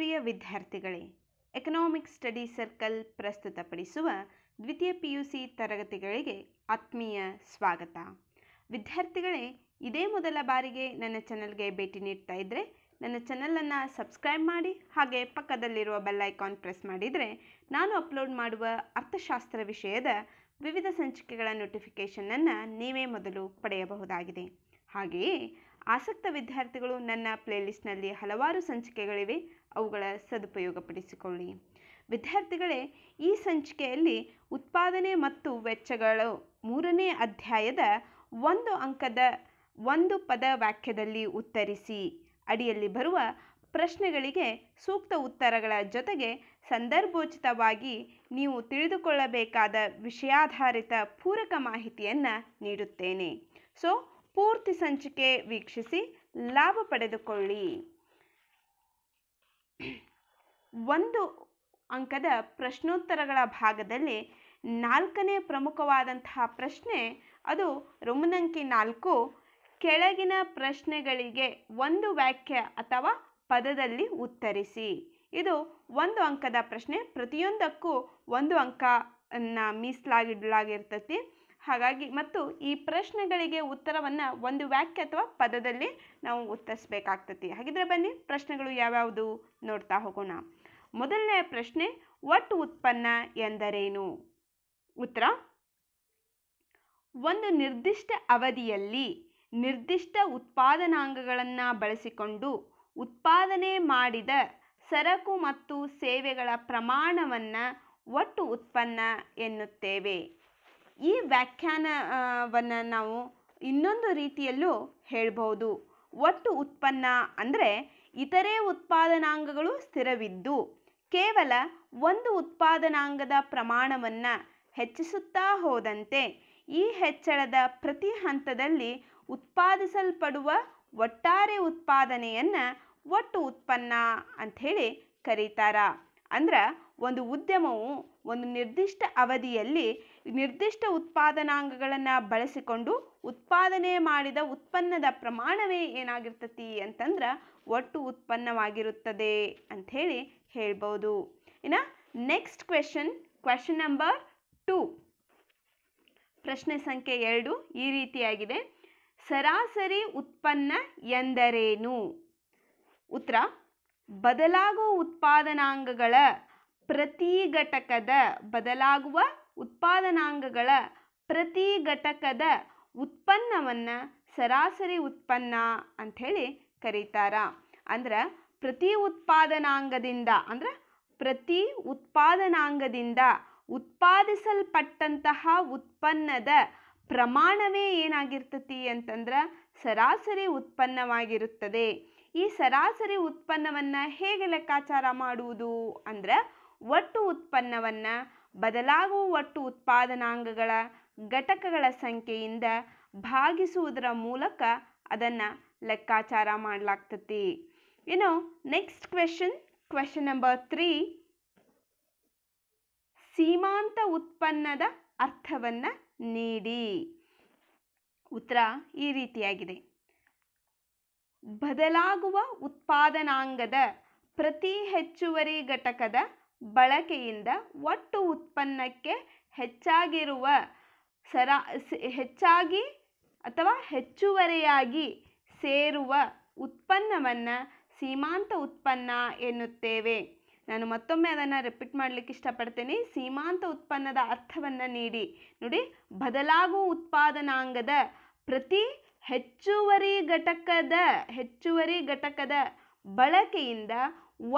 ಪ್ರಿಯ ವಿದ್ಯಾರ್ಥಿಗಳೇ economic study circle ಪ್ರಸ್ತುತಪಡಿಸುವ ದ್ವಿತೀಯ ಪಿ ಯು ಸಿ ತರಗತಿಗಳಿಗೆ ಆತ್ಮೀಯ ಸ್ವಾಗತ ವಿದ್ಯಾರ್ಥಿಗಳೇ ಇದೇ ಮೊದಲ ಬಾರಿಗೆ ನನ್ನ ಚಾನಲ್ಗೆ ಭೇಟಿ ನೀಡ್ತಾ ಇದ್ದರೆ ನನ್ನ ಚಾನಲನ್ನು ಸಬ್ಸ್ಕ್ರೈಬ್ ಮಾಡಿ ಹಾಗೆ ಪಕ್ಕದಲ್ಲಿರುವ ಬೆಲ್ ಐಕಾನ್ ಪ್ರೆಸ್ ಮಾಡಿದರೆ ನಾನು ಅಪ್ಲೋಡ್ ಮಾಡುವ ಅರ್ಥಶಾಸ್ತ್ರ ವಿಷಯದ ವಿವಿಧ ಸಂಚಿಕೆಗಳ ನೋಟಿಫಿಕೇಷನನ್ನು ನೀವೇ ಮೊದಲು ಪಡೆಯಬಹುದಾಗಿದೆ ಹಾಗೆಯೇ ಆಸಕ್ತ ವಿದ್ಯಾರ್ಥಿಗಳು ನನ್ನ ಪ್ಲೇಲಿಸ್ಟ್ನಲ್ಲಿ ಹಲವಾರು ಸಂಚಿಕೆಗಳಿವೆ ಅವುಗಳ ಸದುಪಯೋಗಪಡಿಸಿಕೊಳ್ಳಿ ವಿದ್ಯಾರ್ಥಿಗಳೇ ಈ ಸಂಚಿಕೆಯಲ್ಲಿ ಉತ್ಪಾದನೆ ಮತ್ತು ವೆಚ್ಚಗಳು ಮೂರನೇ ಅಧ್ಯಾಯದ ಒಂದು ಅಂಕದ ಒಂದು ಪದ ವಾಕ್ಯದಲ್ಲಿ ಉತ್ತರಿಸಿ ಅಡಿಯಲ್ಲಿ ಬರುವ ಪ್ರಶ್ನೆಗಳಿಗೆ ಸೂಕ್ತ ಉತ್ತರಗಳ ಜೊತೆಗೆ ಸಂದರ್ಭೋಚಿತವಾಗಿ ನೀವು ತಿಳಿದುಕೊಳ್ಳಬೇಕಾದ ವಿಷಯಾಧಾರಿತ ಪೂರಕ ಮಾಹಿತಿಯನ್ನು ನೀಡುತ್ತೇನೆ ಸೊ ಪೂರ್ತಿ ಸಂಚಿಕೆ ವೀಕ್ಷಿಸಿ ಲಾಭ ಪಡೆದುಕೊಳ್ಳಿ ಒಂದು ಅಂಕದ ಪ್ರಶ್ನೋತ್ತರಗಳ ಭಾಗದಲ್ಲಿ ನಾಲ್ಕನೇ ಪ್ರಮುಖವಾದಂತಹ ಪ್ರಶ್ನೆ ಅದು ರೋಮನಂಕಿ ನಾಲ್ಕು ಕೆಳಗಿನ ಪ್ರಶ್ನೆಗಳಿಗೆ ಒಂದು ವಾಕ್ಯ ಅಥವಾ ಪದದಲ್ಲಿ ಉತ್ತರಿಸಿ ಇದು ಒಂದು ಅಂಕದ ಪ್ರಶ್ನೆ ಪ್ರತಿಯೊಂದಕ್ಕೂ ಒಂದು ಅಂಕವನ್ನು ಮೀಸಲಾಗಿಡಲಾಗಿರ್ತತಿ ಹಾಗಾಗಿ ಮತ್ತು ಈ ಪ್ರಶ್ನೆಗಳಿಗೆ ಉತ್ತರವನ್ನು ಒಂದು ವಾಕ್ಯ ಅಥವಾ ಪದದಲ್ಲಿ ನಾವು ಉತ್ತರಿಸಬೇಕಾಗ್ತತಿ ಹಾಗಿದ್ರೆ ಬನ್ನಿ ಪ್ರಶ್ನೆಗಳು ಯಾವ್ಯಾವುದು ನೋಡ್ತಾ ಹೋಗೋಣ ಮೊದಲನೇ ಪ್ರಶ್ನೆ ಒಟ್ಟು ಉತ್ಪನ್ನ ಎಂದರೇನು ಉತ್ತರ ಒಂದು ನಿರ್ದಿಷ್ಟ ಅವಧಿಯಲ್ಲಿ ನಿರ್ದಿಷ್ಟ ಉತ್ಪಾದನಾಂಗಗಳನ್ನು ಬಳಸಿಕೊಂಡು ಉತ್ಪಾದನೆ ಮಾಡಿದ ಸರಕು ಮತ್ತು ಸೇವೆಗಳ ಪ್ರಮಾಣವನ್ನು ಒಟ್ಟು ಉತ್ಪನ್ನ ಎನ್ನುತ್ತೇವೆ ಈ ವ್ಯಾಖ್ಯಾನವನ್ನು ನಾವು ಇನ್ನೊಂದು ರೀತಿಯಲ್ಲೂ ಹೇಳ್ಬೋದು ಒಟ್ಟು ಉತ್ಪನ್ನ ಅಂದರೆ ಇತರೆ ಉತ್ಪಾದನಾಂಗಗಳು ಸ್ಥಿರವಿದ್ದು ಕೇವಲ ಒಂದು ಉತ್ಪಾದನಾಂಗದ ಪ್ರಮಾಣವನ್ನು ಹೆಚ್ಚಿಸುತ್ತಾ ಹೋದಂತೆ ಈ ಹೆಚ್ಚಳದ ಪ್ರತಿ ಹಂತದಲ್ಲಿ ಉತ್ಪಾದಿಸಲ್ಪಡುವ ಒಟ್ಟಾರೆ ಉತ್ಪಾದನೆಯನ್ನು ಒಟ್ಟು ಉತ್ಪನ್ನ ಅಂಥೇಳಿ ಕರೀತಾರ ಅಂದ್ರೆ ಒಂದು ಉದ್ಯಮವು ಒಂದು ನಿರ್ದಿಷ್ಟ ಅವಧಿಯಲ್ಲಿ ನಿರ್ದಿಷ್ಟ ಉತ್ಪಾದನಾಂಗಗಳನ್ನು ಬಳಸಿಕೊಂಡು ಉತ್ಪಾದನೆ ಮಾಡಿದ ಉತ್ಪನ್ನದ ಪ್ರಮಾಣವೇ ಏನಾಗಿರ್ತತಿ ಅಂತಂದ್ರೆ ಒಟ್ಟು ಉತ್ಪನ್ನವಾಗಿರುತ್ತದೆ ಅಂಥೇಳಿ ಹೇಳ್ಬೋದು ಇನ್ನು next question question number two ಪ್ರಶ್ನೆ ಸಂಖ್ಯೆ ಎರಡು ಈ ರೀತಿಯಾಗಿದೆ ಸರಾಸರಿ ಉತ್ಪನ್ನ ಎಂದರೇನು ಉತ್ತರ ಬದಲಾಗುವ ಉತ್ಪಾದನಾಂಗಗಳ ಪ್ರತಿ ಘಟಕದ ಬದಲಾಗುವ ಉತ್ಪಾದನಾಂಗಗಳ ಪ್ರತಿ ಘಟಕದ ಉತ್ಪನ್ನವನ್ನು ಸರಾಸರಿ ಉತ್ಪನ್ನ ಅಂಥೇಳಿ ಕರೀತಾರ ಅಂದ್ರೆ ಪ್ರತಿ ಉತ್ಪಾದನಾಂಗದಿಂದ ಅಂದ್ರೆ ಪ್ರತಿ ಉತ್ಪಾದನಾಂಗದಿಂದ ಉತ್ಪಾದಿಸಲ್ಪಟ್ಟಂತಹ ಉತ್ಪನ್ನದ ಪ್ರಮಾಣವೇ ಏನಾಗಿರ್ತತಿ ಅಂತಂದ್ರೆ ಸರಾಸರಿ ಉತ್ಪನ್ನವಾಗಿರುತ್ತದೆ ಈ ಸರಾಸರಿ ಉತ್ಪನ್ನವನ್ನು ಹೇಗೆ ಲೆಕ್ಕಾಚಾರ ಮಾಡುವುದು ಅಂದ್ರೆ ಒಟ್ಟು ಉತ್ಪನ್ನವನ್ನು ಬದಲಾಗುವ ಒಟ್ಟು ಉತ್ಪಾದನಾಂಗಗಳ ಘಟಕಗಳ ಸಂಖ್ಯೆಯಿಂದ ಭಾಗಿಸುವುದರ ಮೂಲಕ ಅದನ್ನು ಲೆಕ್ಕಾಚಾರ ಮಾಡಲಾಗ್ತತಿ ಇನ್ನು next question question number three ಸೀಮಾಂತ ಉತ್ಪನ್ನದ ಅರ್ಥವನ್ನು ನೀಡಿ ಉತ್ತರ ಈ ರೀತಿಯಾಗಿದೆ ಬದಲಾಗುವ ಉತ್ಪಾದನಾಂಗದ ಪ್ರತಿ ಹೆಚ್ಚುವರಿ ಘಟಕದ ಬಳಕೆಯಿಂದ ಒಟ್ಟು ಉತ್ಪನ್ನಕ್ಕೆ ಹೆಚ್ಚಾಗಿರುವ ಸರ ಹೆಚ್ಚಾಗಿ ಅಥವಾ ಹೆಚ್ಚುವರಿಯಾಗಿ ಸೇರುವ ಉತ್ಪನ್ನವನ್ನು ಸೀಮಾಂತ ಉತ್ಪನ್ನ ಎನ್ನುತ್ತೇವೆ ನಾನು ಮತ್ತೊಮ್ಮೆ ಅದನ್ನು ರಿಪೀಟ್ ಮಾಡಲಿಕ್ಕೆ ಇಷ್ಟಪಡ್ತೇನೆ ಸೀಮಾಂತ ಉತ್ಪನ್ನದ ಅರ್ಥವನ್ನು ನೀಡಿ ನೋಡಿ ಬದಲಾಗುವ ಉತ್ಪಾದನಾಂಗದ ಪ್ರತಿ ಹೆಚ್ಚುವರಿ ಘಟಕದ ಹೆಚ್ಚುವರಿ ಘಟಕದ ಬಳಕೆಯಿಂದ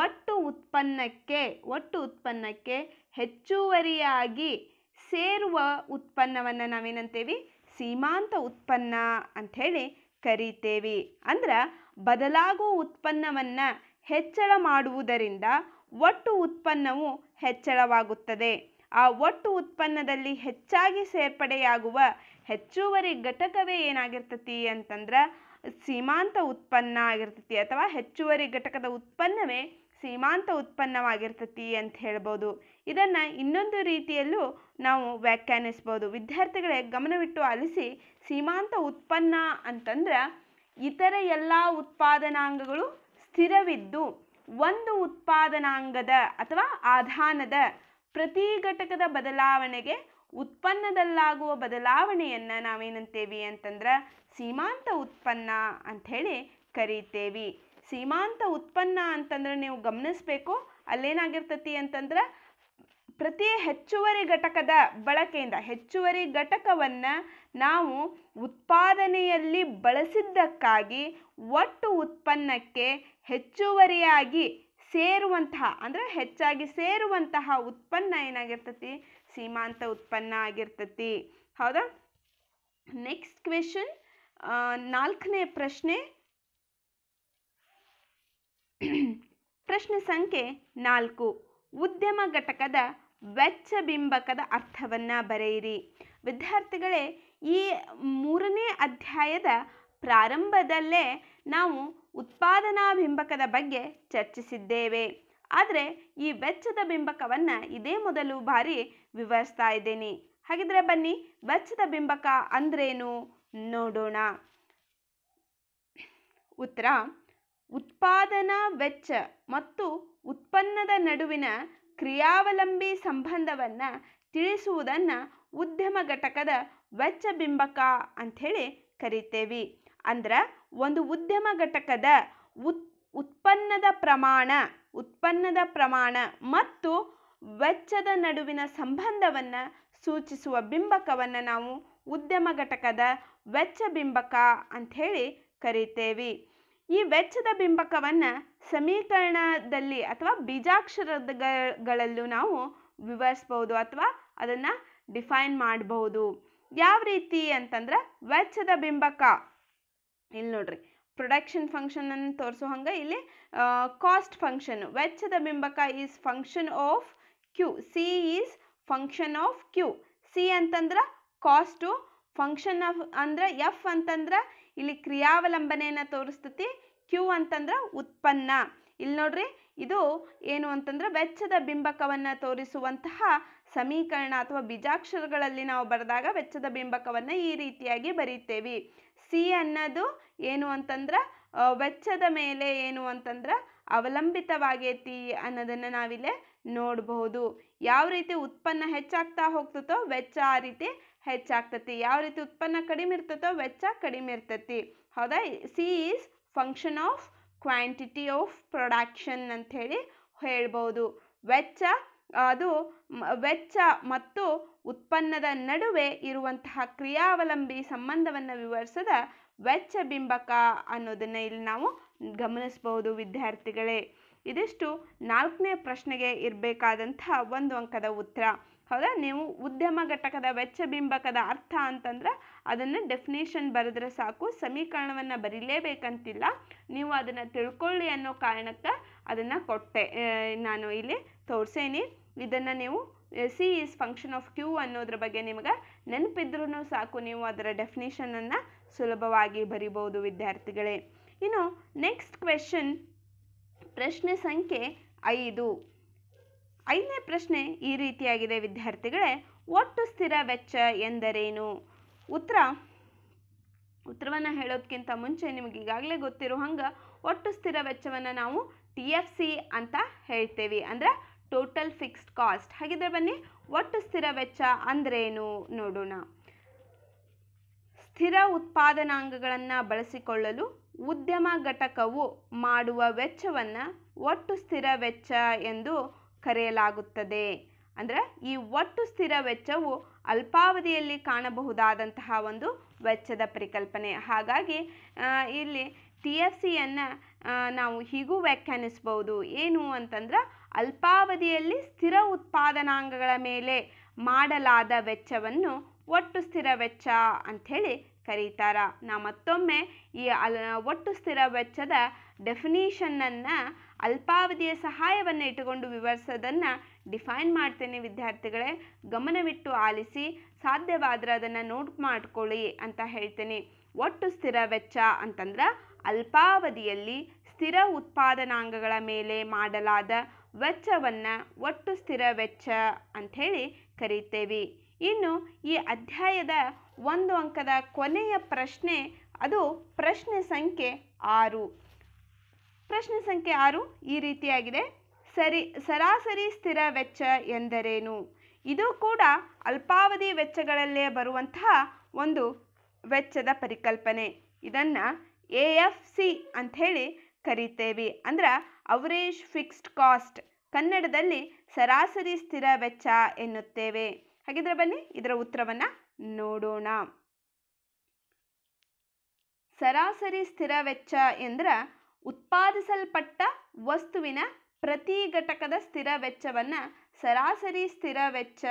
ಒಟ್ಟು ಉತ್ಪನ್ನಕ್ಕೆ ಒಟ್ಟು ಉತ್ಪನ್ನಕ್ಕೆ ಹೆಚ್ಚುವರಿಯಾಗಿ ಸೇರುವ ಉತ್ಪನ್ನವನ್ನು ನಾವೇನಂತೇವಿ ಸೀಮಾಂತ ಉತ್ಪನ್ನ ಅಂಥೇಳಿ ಕರಿತೇವೆ ಅಂದ್ರೆ ಬದಲಾಗುವ ಉತ್ಪನ್ನವನ್ನು ಹೆಚ್ಚಳ ಮಾಡುವುದರಿಂದ ಒಟ್ಟು ಉತ್ಪನ್ನವು ಹೆಚ್ಚಳವಾಗುತ್ತದೆ ಆ ಒಟ್ಟು ಉತ್ಪನ್ನದಲ್ಲಿ ಹೆಚ್ಚಾಗಿ ಸೇರ್ಪಡೆಯಾಗುವ ಹೆಚ್ಚುವರಿ ಘಟಕವೇ ಏನಾಗಿರ್ತತಿ ಅಂತಂದ್ರೆ ಸೀಮಾಂತ ಉತ್ಪನ್ನ ಆಗಿರ್ತೈತಿ ಅಥವಾ ಹೆಚ್ಚುವರಿ ಘಟಕದ ಉತ್ಪನ್ನವೇ ಸೀಮಾಂತ ಉತ್ಪನ್ನವಾಗಿರ್ತತಿ ಅಂತ ಹೇಳ್ಬೋದು ಇದನ್ನು ಇನ್ನೊಂದು ರೀತಿಯಲ್ಲೂ ನಾವು ವ್ಯಾಖ್ಯಾನಿಸ್ಬೋದು ವಿದ್ಯಾರ್ಥಿಗಳೇ ಗಮನವಿಟ್ಟು ಆಲಿಸಿ ಸೀಮಾಂತ ಉತ್ಪನ್ನ ಅಂತಂದ್ರೆ ಇತರ ಎಲ್ಲ ಉತ್ಪಾದನಾಂಗಗಳು ಸ್ಥಿರವಿದ್ದು ಒಂದು ಉತ್ಪಾದನಾಂಗದ ಅಥವಾ ಆಧಾನದ ಪ್ರತಿ ಘಟಕದ ಬದಲಾವಣೆಗೆ ಉತ್ಪನ್ನದಲ್ಲಾಗುವ ಬದಲಾವಣೆಯನ್ನು ನಾವೇನಂತೇವಿ ಅಂತಂದ್ರೆ ಸೀಮಾಂತ ಉತ್ಪನ್ನ ಅಂಥೇಳಿ ಕರೀತೇವಿ ಸೀಮಾಂತ ಉತ್ಪನ್ನ ಅಂತಂದ್ರೆ ನೀವು ಗಮನಿಸಬೇಕು ಅಲ್ಲೇನಾಗಿರ್ತತಿ ಅಂತಂದ್ರೆ ಪ್ರತಿ ಹೆಚ್ಚುವರಿ ಘಟಕದ ಬಳಕೆಯಿಂದ ಹೆಚ್ಚುವರಿ ಘಟಕವನ್ನು ನಾವು ಉತ್ಪಾದನೆಯಲ್ಲಿ ಬಳಸಿದ್ದಕ್ಕಾಗಿ ಒಟ್ಟು ಉತ್ಪನ್ನಕ್ಕೆ ಹೆಚ್ಚುವರಿಯಾಗಿ ಸೇರುವಂತಹ ಅಂದರೆ ಹೆಚ್ಚಾಗಿ ಸೇರುವಂತಹ ಉತ್ಪನ್ನ ಏನಾಗಿರ್ತತಿ ಸೀಮಾಂತ ಉತ್ಪನ್ನ ಆಗಿರ್ತತಿ ಹೌದಾ ನೆಕ್ಸ್ಟ್ ಕ್ವೆಶನ್ ನಾಲ್ಕನೇ ಪ್ರಶ್ನೆ ಪ್ರಶ್ನೆ ಸಂಖ್ಯೆ ನಾಲ್ಕು ಉದ್ಯಮ ಘಟಕದ ವೆಚ್ಚ ಬಿಂಬಕದ ಅರ್ಥವನ್ನ ಬರೆಯಿರಿ ವಿದ್ಯಾರ್ಥಿಗಳೇ ಈ ಮೂರನೇ ಅಧ್ಯಾಯದ ಪ್ರಾರಂಭದಲ್ಲೇ ನಾವು ಉತ್ಪಾದನಾ ಬಿಂಬಕದ ಬಗ್ಗೆ ಚರ್ಚಿಸಿದ್ದೇವೆ ಆದರೆ ಈ ವೆಚ್ಚದ ಬಿಂಬಕವನ್ನು ಇದೇ ಮೊದಲು ಬಾರಿ ವಿವರಿಸ್ತಾ ಇದ್ದೀನಿ ಹಾಗಿದ್ರೆ ಬನ್ನಿ ಬಚ್ಚದ ಬಿಂಬಕ ಅಂದ್ರೇನು ನೋಡೋಣ ಉತ್ತರ ಉತ್ಪಾದನಾ ವೆಚ್ಚ ಮತ್ತು ಉತ್ಪನ್ನದ ನಡುವಿನ ಕ್ರಿಯಾವಲಂಬಿ ಸಂಬಂಧವನ್ನು ತಿಳಿಸುವುದನ್ನು ಉದ್ಯಮ ಘಟಕದ ವೆಚ್ಚ ಬಿಂಬಕ ಅಂಥೇಳಿ ಕರಿತೇವೆ ಅಂದ್ರೆ ಒಂದು ಉದ್ಯಮ ಘಟಕದ ಉತ್ ಉತ್ಪನ್ನದ ಪ್ರಮಾಣ ಉತ್ಪನ್ನದ ಪ್ರಮಾಣ ಮತ್ತು ವೆಚ್ಚದ ನಡುವಿನ ಸಂಬಂಧವನ್ನು ಸೂಚಿಸುವ ಬಿಂಬಕವನ್ನು ನಾವು ಉದ್ಯಮ ಘಟಕದ ವೆಚ್ಚ ಬಿಂಬಕ ಅಂಥೇಳಿ ಕರೀತೇವೆ ಈ ವೆಚ್ಚದ ಬಿಂಬಕವನ್ನು ಸಮೀಕರಣದಲ್ಲಿ ಅಥವಾ ಬೀಜಾಕ್ಷರಗಳಲ್ಲೂ ನಾವು ವಿವರಿಸ್ಬೋದು ಅಥವಾ ಅದನ್ನು ಡಿಫೈನ್ ಮಾಡಬಹುದು ಯಾವ ರೀತಿ ಅಂತಂದ್ರೆ ವೆಚ್ಚದ ಬಿಂಬಕ ಇಲ್ಲಿ ನೋಡ್ರಿ ಪ್ರೊಡಕ್ಷನ್ ಅನ್ನು ತೋರಿಸೋ ಹಂಗೆ ಇಲ್ಲಿ ಕಾಸ್ಟ್ ಫಂಕ್ಷನ್ ವೆಚ್ಚದ ಬಿಂಬಕ is function of Q C is function of Q C ಅಂತಂದ್ರೆ ಕಾಸ್ಟು ಫಂಕ್ಷನ್ ಆಫ್ ಅಂದ್ರೆ ಎಫ್ ಅಂತಂದ್ರೆ ಇಲ್ಲಿ ಕ್ರಿಯಾವಲಂಬನೆಯನ್ನು ತೋರಿಸ್ತತಿ ಕ್ಯೂ ಅಂತಂದ್ರೆ ಉತ್ಪನ್ನ ಇಲ್ಲಿ ನೋಡ್ರಿ ಇದು ಏನು ಅಂತಂದ್ರೆ ವೆಚ್ಚದ ಬಿಂಬಕವನ್ನು ತೋರಿಸುವಂತಹ ಸಮೀಕರಣ ಅಥವಾ ಬೀಜಾಕ್ಷರಗಳಲ್ಲಿ ನಾವು ಬರೆದಾಗ ವೆಚ್ಚದ ಬಿಂಬಕವನ್ನು ಈ ರೀತಿಯಾಗಿ ಬರೀತೇವೆ ಸಿ ಅನ್ನೋದು ಏನು ಅಂತಂದ್ರೆ ವೆಚ್ಚದ ಮೇಲೆ ಏನು ಅಂತಂದ್ರೆ ಅವಲಂಬಿತವಾಗೈತಿ ಅನ್ನೋದನ್ನು ನಾವಿಲ್ಲಿ ನೋಡಬಹುದು ಯಾವ ರೀತಿ ಉತ್ಪನ್ನ ಹೆಚ್ಚಾಗ್ತಾ ಹೋಗ್ತದೋ ವೆಚ್ಚ ಆ ರೀತಿ ಹೆಚ್ಚಾಗ್ತತಿ ಯಾವ ರೀತಿ ಉತ್ಪನ್ನ ಕಡಿಮೆ ಇರ್ತತೋ ವೆಚ್ಚ ಕಡಿಮೆ ಇರ್ತತಿ ಹೌದಾ C is function of quantity of production ಅಂತ ಹೇಳಿ ಹೇಳ್ಬೋದು ವೆಚ್ಚ ಅದು ವೆಚ್ಚ ಮತ್ತು ಉತ್ಪನ್ನದ ನಡುವೆ ಇರುವಂತಹ ಕ್ರಿಯಾವಲಂಬಿ ಸಂಬಂಧವನ್ನು ವಿವರಿಸದ ವೆಚ್ಚ ಬಿಂಬಕ ಅನ್ನೋದನ್ನು ಇಲ್ಲಿ ನಾವು ಗಮನಿಸಬಹುದು ವಿದ್ಯಾರ್ಥಿಗಳೇ ಇದಿಷ್ಟು ನಾಲ್ಕನೇ ಪ್ರಶ್ನೆಗೆ ಇರಬೇಕಾದಂಥ ಒಂದು ಅಂಕದ ಉತ್ತರ ಹೌದಾ ನೀವು ಉದ್ಯಮ ಘಟಕದ ವೆಚ್ಚ ಬಿಂಬಕದ ಅರ್ಥ ಅಂತಂದ್ರೆ ಅದನ್ನು ಡೆಫಿನೇಷನ್ ಬರೆದ್ರೆ ಸಾಕು ಸಮೀಕರಣವನ್ನು ಬರೀಲೇಬೇಕಂತಿಲ್ಲ ನೀವು ಅದನ್ನು ತಿಳ್ಕೊಳ್ಳಿ ಅನ್ನೋ ಕಾರಣಕ್ಕೆ ಅದನ್ನು ಕೊಟ್ಟೆ ನಾನು ಇಲ್ಲಿ ತೋರಿಸೇನಿ ಇದನ್ನು ನೀವು C is function of Q ಅನ್ನೋದ್ರ ಬಗ್ಗೆ ನಿಮಗೆ ನೆನಪಿದ್ರೂ ಸಾಕು ನೀವು ಅದರ ಡೆಫಿನೇಷನನ್ನು ಸುಲಭವಾಗಿ ಬರಿಬೋದು ವಿದ್ಯಾರ್ಥಿಗಳೇ ಇನ್ನು ನೆಕ್ಸ್ಟ್ ಕ್ವೆಶನ್ ಪ್ರಶ್ನೆ ಸಂಖ್ಯೆ ಐದು ಐದನೇ ಪ್ರಶ್ನೆ ಈ ರೀತಿಯಾಗಿದೆ ವಿದ್ಯಾರ್ಥಿಗಳೇ ಒಟ್ಟು ಸ್ಥಿರ ವೆಚ್ಚ ಎಂದರೇನು ಉತ್ತರ ಉತ್ತರವನ್ನು ಹೇಳೋದಕ್ಕಿಂತ ಮುಂಚೆ ನಿಮಗೆ ಈಗಾಗಲೇ ಗೊತ್ತಿರೋ ಹಂಗೆ ಒಟ್ಟು ಸ್ಥಿರ ವೆಚ್ಚವನ್ನು ನಾವು ಟಿ ಎಫ್ ಸಿ ಅಂತ ಹೇಳ್ತೇವೆ ಅಂದರೆ ಟೋಟಲ್ ಫಿಕ್ಸ್ಡ್ ಕಾಸ್ಟ್ ಹಾಗಿದ್ರೆ ಬನ್ನಿ ಒಟ್ಟು ಸ್ಥಿರ ವೆಚ್ಚ ಅಂದ್ರೇನು ನೋಡೋಣ ಸ್ಥಿರ ಉತ್ಪಾದನಾಂಗಗಳನ್ನು ಬಳಸಿಕೊಳ್ಳಲು ಉದ್ಯಮ ಘಟಕವು ಮಾಡುವ ವೆಚ್ಚವನ್ನು ಒಟ್ಟು ಸ್ಥಿರ ವೆಚ್ಚ ಎಂದು ಕರೆಯಲಾಗುತ್ತದೆ ಅಂದ್ರೆ ಈ ಒಟ್ಟು ಸ್ಥಿರ ವೆಚ್ಚವು ಅಲ್ಪಾವಧಿಯಲ್ಲಿ ಕಾಣಬಹುದಾದಂತಹ ಒಂದು ವೆಚ್ಚದ ಪರಿಕಲ್ಪನೆ ಹಾಗಾಗಿ ಇಲ್ಲಿ ಟಿ ಎಫ್ ಸಿಯನ್ನು ನಾವು ಹೀಗೂ ವ್ಯಾಖ್ಯಾನಿಸಬಹುದು ಏನು ಅಂತಂದ್ರೆ ಅಲ್ಪಾವಧಿಯಲ್ಲಿ ಸ್ಥಿರ ಉತ್ಪಾದನಾಂಗಗಳ ಮೇಲೆ ಮಾಡಲಾದ ವೆಚ್ಚವನ್ನು ಒಟ್ಟು ಸ್ಥಿರ ವೆಚ್ಚ ಅಂಥೇಳಿ ಕರೀತಾರ ನಾ ಮತ್ತೊಮ್ಮೆ ಈ ಅಲ್ ಒಟ್ಟು ಸ್ಥಿರ ವೆಚ್ಚದ ಡೆಫಿನಿಷನ್ನನ್ನು ಅಲ್ಪಾವಧಿಯ ಸಹಾಯವನ್ನು ಇಟ್ಟುಕೊಂಡು ವಿವರಿಸೋದನ್ನು ಡಿಫೈನ್ ಮಾಡ್ತೇನೆ ವಿದ್ಯಾರ್ಥಿಗಳೇ ಗಮನವಿಟ್ಟು ಆಲಿಸಿ ಸಾಧ್ಯವಾದರೆ ಅದನ್ನು ನೋಟ್ ಮಾಡ್ಕೊಳ್ಳಿ ಅಂತ ಹೇಳ್ತೀನಿ ಒಟ್ಟು ಸ್ಥಿರ ವೆಚ್ಚ ಅಂತಂದ್ರೆ ಅಲ್ಪಾವಧಿಯಲ್ಲಿ ಸ್ಥಿರ ಉತ್ಪಾದನಾಂಗಗಳ ಮೇಲೆ ಮಾಡಲಾದ ವೆಚ್ಚವನ್ನು ಒಟ್ಟು ಸ್ಥಿರ ವೆಚ್ಚ ಅಂಥೇಳಿ ಕರೀತೇವೆ ಇನ್ನು ಈ ಅಧ್ಯಾಯದ ಒಂದು ಅಂಕದ ಕೊನೆಯ ಪ್ರಶ್ನೆ ಅದು ಪ್ರಶ್ನೆ ಸಂಖ್ಯೆ ಆರು ಪ್ರಶ್ನೆ ಸಂಖ್ಯೆ ಆರು ಈ ರೀತಿಯಾಗಿದೆ ಸರಿ ಸರಾಸರಿ ಸ್ಥಿರ ವೆಚ್ಚ ಎಂದರೇನು ಇದು ಕೂಡ ಅಲ್ಪಾವಧಿ ವೆಚ್ಚಗಳಲ್ಲೇ ಬರುವಂತಹ ಒಂದು ವೆಚ್ಚದ ಪರಿಕಲ್ಪನೆ ಇದನ್ನು ಎ ಎಫ್ ಸಿ ಅಂಥೇಳಿ ಕರಿತೇವೆ ಅಂದ್ರೆ ಅವರೇಜ್ ಫಿಕ್ಸ್ಡ್ ಕಾಸ್ಟ್ ಕನ್ನಡದಲ್ಲಿ ಸರಾಸರಿ ಸ್ಥಿರ ವೆಚ್ಚ ಎನ್ನುತ್ತೇವೆ ಹಾಗಿದ್ರೆ ಬನ್ನಿ ಇದರ ಉತ್ತರವನ್ನು ನೋಡೋಣ ಸರಾಸರಿ ಸ್ಥಿರ ವೆಚ್ಚ ಎಂದ್ರೆ ಉತ್ಪಾದಿಸಲ್ಪಟ್ಟ ವಸ್ತುವಿನ ಪ್ರತಿ ಘಟಕದ ಸ್ಥಿರ ವೆಚ್ಚವನ್ನು ಸರಾಸರಿ ಸ್ಥಿರ ವೆಚ್ಚ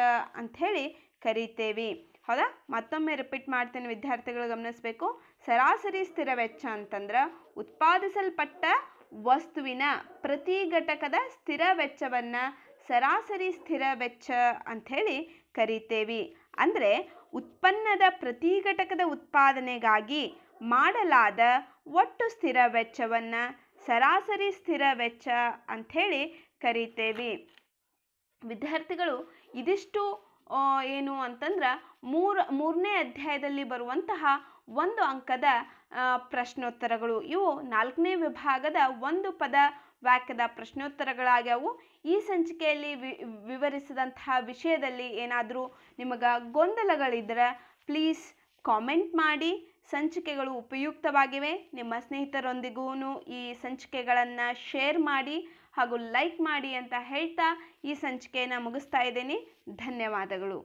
ಹೇಳಿ ಕರಿತೇವೆ ಹೌದಾ ಮತ್ತೊಮ್ಮೆ ರಿಪೀಟ್ ಮಾಡ್ತೇನೆ ವಿದ್ಯಾರ್ಥಿಗಳು ಗಮನಿಸಬೇಕು ಸರಾಸರಿ ಸ್ಥಿರ ವೆಚ್ಚ ಅಂತಂದ್ರೆ ಉತ್ಪಾದಿಸಲ್ಪಟ್ಟ ವಸ್ತುವಿನ ಪ್ರತಿ ಘಟಕದ ಸ್ಥಿರ ವೆಚ್ಚವನ್ನು ಸರಾಸರಿ ಸ್ಥಿರ ವೆಚ್ಚ ಅಂಥೇಳಿ ಕರಿತೇವೆ ಅಂದರೆ ಉತ್ಪನ್ನದ ಪ್ರತಿ ಘಟಕದ ಉತ್ಪಾದನೆಗಾಗಿ ಮಾಡಲಾದ ಒಟ್ಟು ಸ್ಥಿರ ವೆಚ್ಚವನ್ನು ಸರಾಸರಿ ಸ್ಥಿರ ವೆಚ್ಚ ಅಂಥೇಳಿ ಕರಿತೇವೆ ವಿದ್ಯಾರ್ಥಿಗಳು ಇದಿಷ್ಟು ಏನು ಅಂತಂದ್ರೆ ಮೂರು ಮೂರನೇ ಅಧ್ಯಾಯದಲ್ಲಿ ಬರುವಂತಹ ಒಂದು ಅಂಕದ ಪ್ರಶ್ನೋತ್ತರಗಳು ಇವು ನಾಲ್ಕನೇ ವಿಭಾಗದ ಒಂದು ಪದ ವಾಕ್ಯದ ಪ್ರಶ್ನೋತ್ತರಗಳಾಗ್ಯಾವು ಈ ಸಂಚಿಕೆಯಲ್ಲಿ ವಿವರಿಸಿದಂತಹ ವಿಷಯದಲ್ಲಿ ಏನಾದರೂ ನಿಮಗೆ ಗೊಂದಲಗಳಿದ್ದರೆ ಪ್ಲೀಸ್ ಕಾಮೆಂಟ್ ಮಾಡಿ ಸಂಚಿಕೆಗಳು ಉಪಯುಕ್ತವಾಗಿವೆ ನಿಮ್ಮ ಸ್ನೇಹಿತರೊಂದಿಗೂ ಈ ಸಂಚಿಕೆಗಳನ್ನು ಶೇರ್ ಮಾಡಿ ಹಾಗೂ ಲೈಕ್ ಮಾಡಿ ಅಂತ ಹೇಳ್ತಾ ಈ ಸಂಚಿಕೆಯನ್ನು ಮುಗಿಸ್ತಾ ಇದ್ದೀನಿ ಧನ್ಯವಾದಗಳು